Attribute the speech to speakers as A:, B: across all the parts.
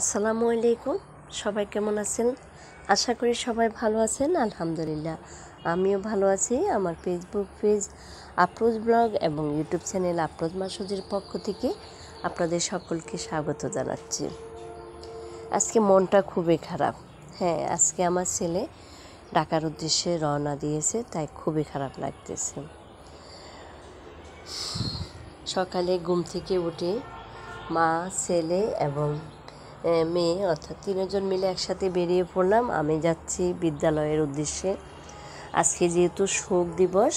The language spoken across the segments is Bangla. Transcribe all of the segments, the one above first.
A: আসসালামু আলাইকুম সবাই কেমন আছেন আশা করি সবাই ভালো আছেন আলহামদুলিল্লাহ আমিও ভালো আছি আমার ফেসবুক পেজ আপ্রোজ ব্লগ এবং ইউটিউব চ্যানেল আপ্রোজ মাসুদের পক্ষ থেকে আপনাদের সকলকে স্বাগত জানাচ্ছি আজকে মনটা খুবই খারাপ হ্যাঁ আজকে আমার ছেলে ডাকার উদ্দেশ্যে রওনা দিয়েছে তাই খুবই খারাপ লাগতেছে সকালে ঘুম থেকে উঠে মা ছেলে এবং মেয়ে অর্থাৎ তিনজন মিলে একসাথে বেরিয়ে পড়লাম আমি যাচ্ছি বিদ্যালয়ের উদ্দেশ্যে আজকে যেহেতু শোক দিবস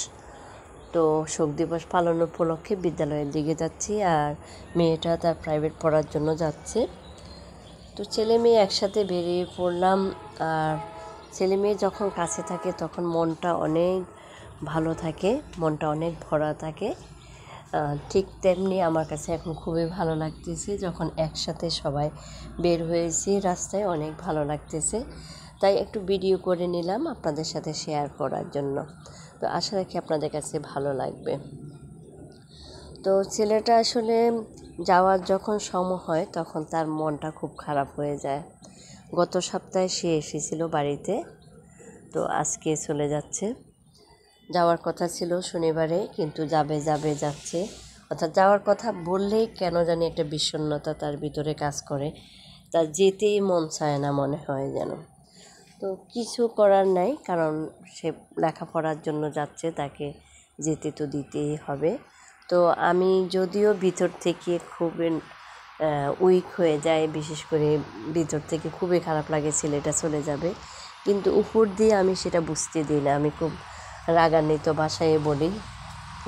A: তো শোক দিবস পালন উপলক্ষে বিদ্যালয়ের দিকে যাচ্ছি আর মেয়েটা তার প্রাইভেট পড়ার জন্য যাচ্ছে তো ছেলে মেয়ে একসাথে বেরিয়ে পড়লাম আর ছেলে মেয়ে যখন কাছে থাকে তখন মনটা অনেক ভালো থাকে মনটা অনেক ভরা থাকে ঠিক তেমনি আমার কাছে এখন খুবই ভালো লাগতেছে যখন একসাথে সবাই বের হয়েছি রাস্তায় অনেক ভালো লাগতেছে তাই একটু ভিডিও করে নিলাম আপনাদের সাথে শেয়ার করার জন্য তো আশা রাখি আপনাদের কাছে ভালো লাগবে তো ছেলেটা আসলে যাওয়ার যখন সময় হয় তখন তার মনটা খুব খারাপ হয়ে যায় গত সপ্তাহে সে এসেছিল বাড়িতে তো আজকে চলে যাচ্ছে যাওয়ার কথা ছিল শনিবারে কিন্তু যাবে যাবে যাচ্ছে অর্থাৎ যাওয়ার কথা বললেই কেন জানি একটা বিষণ্নতা তার ভিতরে কাজ করে তা যেতেই মন চায় না মনে হয় যেন তো কিছু করার নাই কারণ সে লেখাপড়ার জন্য যাচ্ছে তাকে যেতে তো দিতেই হবে তো আমি যদিও ভিতর থেকে খুব উইক হয়ে যায় বিশেষ করে ভিতর থেকে খুবই খারাপ লাগে ছেলেটা চলে যাবে কিন্তু উপর দিয়ে আমি সেটা বুঝতে দিই না আমি খুব রাগান্বিত ভাষায় বলি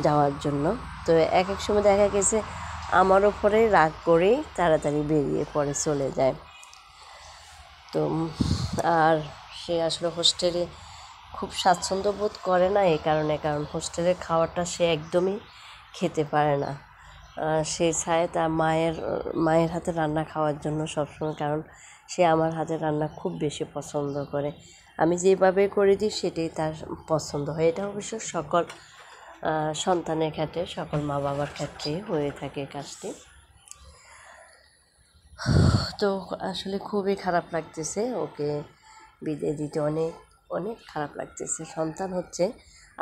A: যাওয়ার জন্য তো এক এক সময় দেখা গেছে আমার ওপরে রাগ করেই তাড়াতাড়ি বেরিয়ে পড়ে চলে যায় তো আর সে আসলে হোস্টেলে খুব স্বাচ্ছন্দ্য বোধ করে না এ কারণে কারণ হোস্টেলের খাওয়াটা সে একদমই খেতে পারে না সে ছায় তার মায়ের মায়ের হাতে রান্না খাওয়ার জন্য সবসময় কারণ সে আমার হাতের রান্না খুব বেশি পছন্দ করে আমি যেভাবে করে দিই সেটাই তার পছন্দ হয় এটা অবশ্য সকল সন্তানের ক্ষেত্রে সকল মা বাবার ক্ষেত্রেই হয়ে থাকে কাজটি তো আসলে খুবই খারাপ লাগতেছে ওকে বিদায় দিতে অনেক অনেক খারাপ লাগতেছে সন্তান হচ্ছে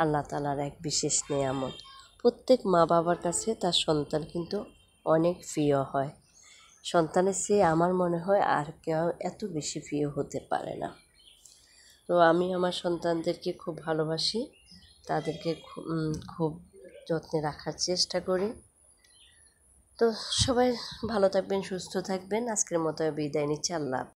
A: আল্লাহ তালার এক বিশেষ নিয়ামত প্রত্যেক মা বাবার কাছে তার সন্তান কিন্তু অনেক প্রিয় হয় সন্তানের চেয়ে আমার মনে হয় আর কেউ এত বেশি প্রিয় হতে পারে না তো আমি আমার সন্তানদেরকে খুব ভালোবাসি তাদেরকে খুব যত্নে রাখার চেষ্টা করি তো সবাই ভালো থাকবেন সুস্থ থাকবেন আজকের মতো বিদায় নিচ্ছি আল্লাহ